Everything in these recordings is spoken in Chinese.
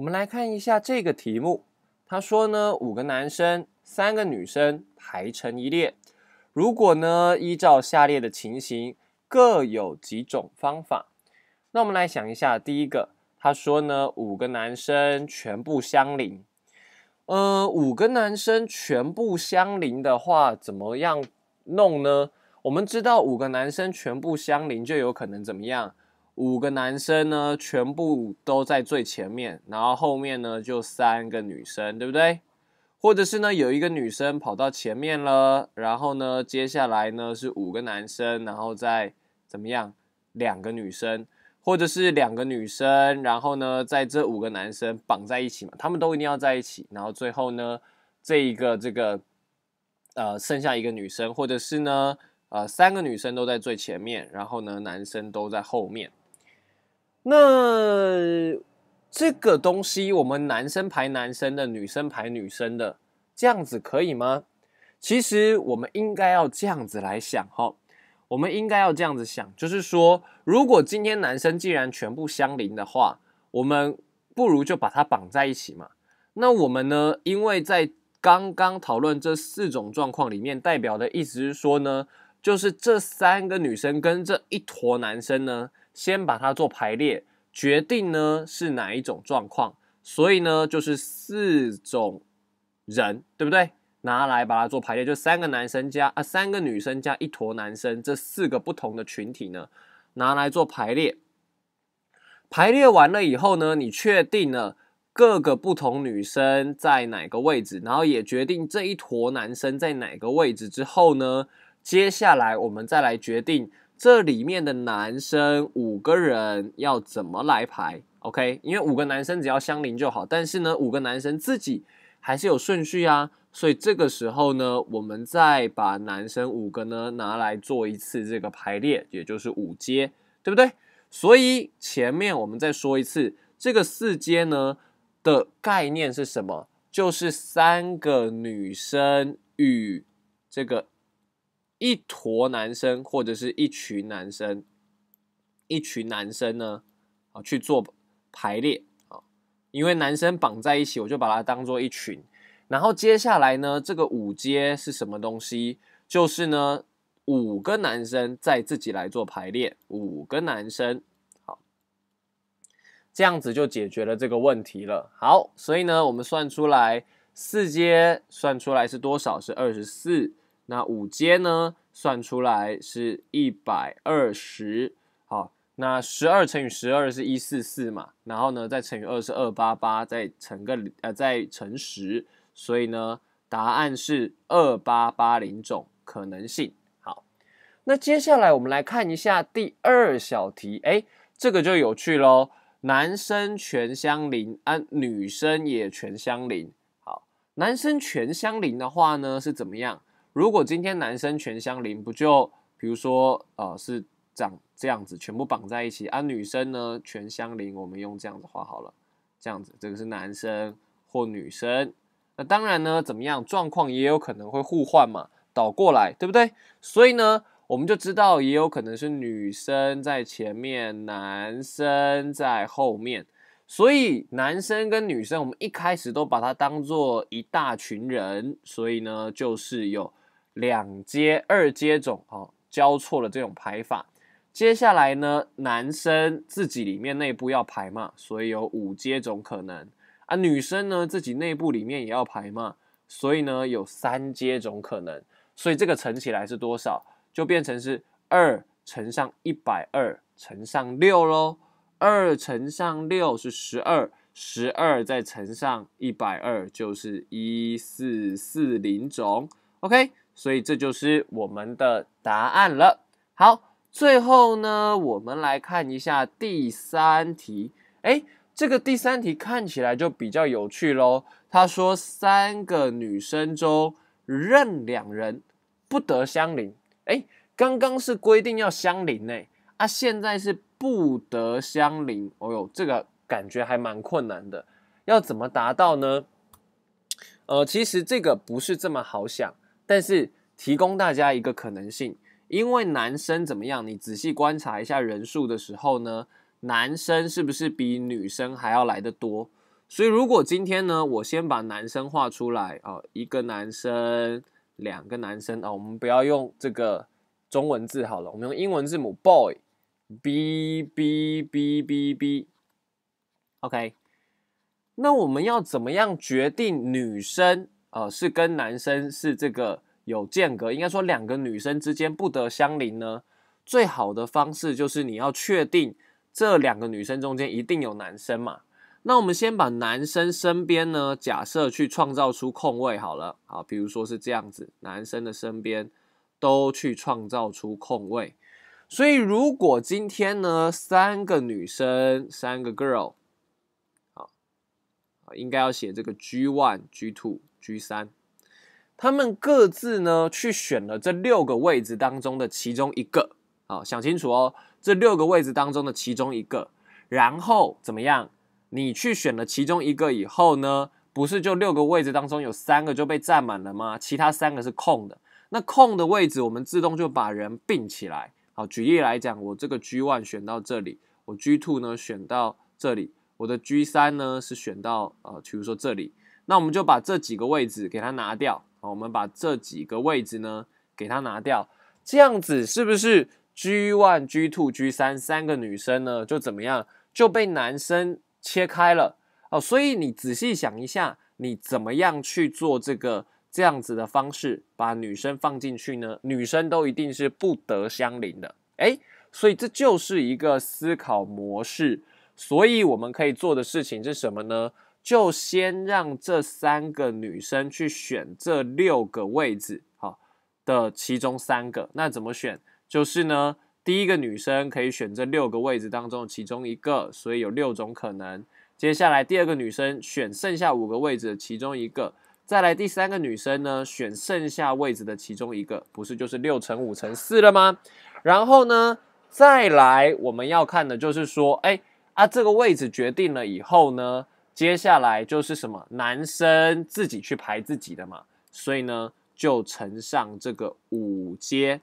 我们来看一下这个题目，他说呢，五个男生，三个女生排成一列，如果呢，依照下列的情形，各有几种方法？那我们来想一下，第一个，他说呢，五个男生全部相邻，呃，五个男生全部相邻的话，怎么样弄呢？我们知道，五个男生全部相邻就有可能怎么样？五个男生呢，全部都在最前面，然后后面呢就三个女生，对不对？或者是呢有一个女生跑到前面了，然后呢接下来呢是五个男生，然后再怎么样，两个女生，或者是两个女生，然后呢在这五个男生绑在一起嘛，他们都一定要在一起，然后最后呢这一个这个呃剩下一个女生，或者是呢呃三个女生都在最前面，然后呢男生都在后面。那这个东西，我们男生排男生的，女生排女生的，这样子可以吗？其实我们应该要这样子来想哈，我们应该要这样子想，就是说，如果今天男生既然全部相邻的话，我们不如就把它绑在一起嘛。那我们呢，因为在刚刚讨论这四种状况里面，代表的意思是说呢，就是这三个女生跟这一坨男生呢。先把它做排列，决定呢是哪一种状况，所以呢就是四种人，对不对？拿来把它做排列，就三个男生加啊三个女生加一坨男生，这四个不同的群体呢拿来做排列。排列完了以后呢，你确定了各个不同女生在哪个位置，然后也决定这一坨男生在哪个位置之后呢，接下来我们再来决定。这里面的男生五个人要怎么来排？OK，因为五个男生只要相邻就好，但是呢，五个男生自己还是有顺序啊，所以这个时候呢，我们再把男生五个呢拿来做一次这个排列，也就是五阶，对不对？所以前面我们再说一次这个四阶呢的概念是什么？就是三个女生与这个。一坨男生，或者是一群男生，一群男生呢，啊，去做排列啊，因为男生绑在一起，我就把它当做一群。然后接下来呢，这个五阶是什么东西？就是呢，五个男生再自己来做排列，五个男生，好，这样子就解决了这个问题了。好，所以呢，我们算出来四阶算出来是多少？是二十四。那五阶呢，算出来是一百二十。好，那十二乘以十二是一四四嘛，然后呢再乘以二是二八八，再乘个呃再乘十，所以呢答案是二八八零种可能性。好，那接下来我们来看一下第二小题，哎，这个就有趣喽。男生全相邻，啊，女生也全相邻。好，男生全相邻的话呢是怎么样？如果今天男生全相邻，不就比如说，呃，是长这样子，全部绑在一起啊？女生呢全相邻，我们用这样子画好了，这样子，这个是男生或女生。那当然呢，怎么样状况也有可能会互换嘛，倒过来，对不对？所以呢，我们就知道也有可能是女生在前面，男生在后面。所以男生跟女生，我们一开始都把它当做一大群人，所以呢，就是有。两阶二阶种哦交错了这种排法。接下来呢，男生自己里面内部要排嘛，所以有五阶种可能啊。女生呢自己内部里面也要排嘛，所以呢有三阶种可能。所以这个乘起来是多少？就变成是二乘上一百二乘上六喽。二乘上六是十二，十二再乘上一百二就是一四四零种。OK。所以这就是我们的答案了。好，最后呢，我们来看一下第三题。哎，这个第三题看起来就比较有趣喽。他说，三个女生中任两人不得相邻。哎，刚刚是规定要相邻呢，啊，现在是不得相邻。哦呦，这个感觉还蛮困难的，要怎么达到呢？呃，其实这个不是这么好想。但是提供大家一个可能性，因为男生怎么样？你仔细观察一下人数的时候呢，男生是不是比女生还要来的多？所以如果今天呢，我先把男生画出来啊，一个男生，两个男生哦，我们不要用这个中文字好了，我们用英文字母 boy b b b b b，OK，那我们要怎么样决定女生？呃，是跟男生是这个有间隔，应该说两个女生之间不得相邻呢。最好的方式就是你要确定这两个女生中间一定有男生嘛。那我们先把男生身边呢，假设去创造出空位好了，好，比如说是这样子，男生的身边都去创造出空位。所以如果今天呢，三个女生，三个 girl，好，应该要写这个 G one，G two。G 三，他们各自呢去选了这六个位置当中的其中一个，好想清楚哦，这六个位置当中的其中一个，然后怎么样？你去选了其中一个以后呢，不是就六个位置当中有三个就被占满了吗？其他三个是空的，那空的位置我们自动就把人并起来。好，举例来讲，我这个 G one 选到这里，我 G two 呢选到这里，我的 G 三呢是选到呃，比如说这里。那我们就把这几个位置给它拿掉，好，我们把这几个位置呢给它拿掉，这样子是不是？G one、G two、G 三三个女生呢就怎么样就被男生切开了哦，所以你仔细想一下，你怎么样去做这个这样子的方式，把女生放进去呢？女生都一定是不得相邻的，诶，所以这就是一个思考模式，所以我们可以做的事情是什么呢？就先让这三个女生去选这六个位置，好，的其中三个。那怎么选？就是呢，第一个女生可以选这六个位置当中的其中一个，所以有六种可能。接下来第二个女生选剩下五个位置的其中一个，再来第三个女生呢选剩下位置的其中一个，不是就是六乘五乘四了吗？然后呢，再来我们要看的就是说，哎啊，这个位置决定了以后呢？接下来就是什么男生自己去排自己的嘛，所以呢就乘上这个五阶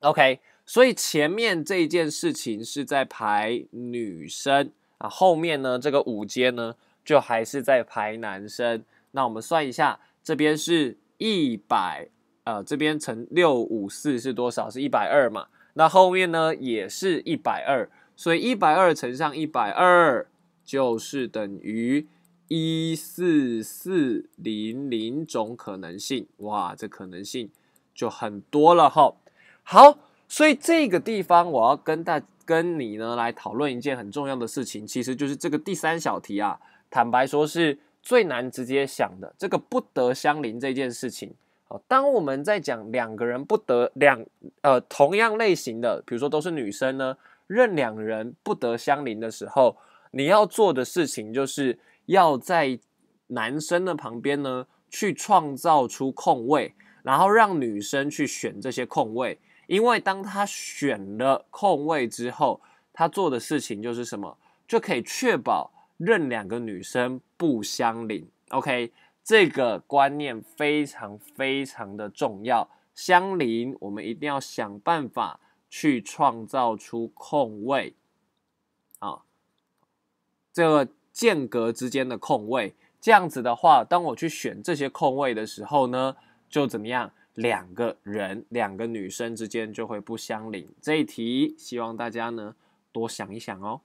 ，OK，所以前面这件事情是在排女生啊，后面呢这个五阶呢就还是在排男生。那我们算一下，这边是一百，呃，这边乘六五四是多少？是一百二嘛。那后面呢也是一百二，所以一百二乘上一百二。就是等于一四四零零种可能性，哇，这可能性就很多了哈。好，所以这个地方我要跟大跟你呢来讨论一件很重要的事情，其实就是这个第三小题啊。坦白说是最难直接想的，这个不得相邻这件事情哦，当我们在讲两个人不得两呃同样类型的，比如说都是女生呢，任两人不得相邻的时候。你要做的事情就是要在男生的旁边呢，去创造出空位，然后让女生去选这些空位。因为当她选了空位之后，她做的事情就是什么，就可以确保任两个女生不相邻。OK，这个观念非常非常的重要。相邻，我们一定要想办法去创造出空位，啊。这个间隔之间的空位，这样子的话，当我去选这些空位的时候呢，就怎么样？两个人，两个女生之间就会不相邻。这一题希望大家呢多想一想哦。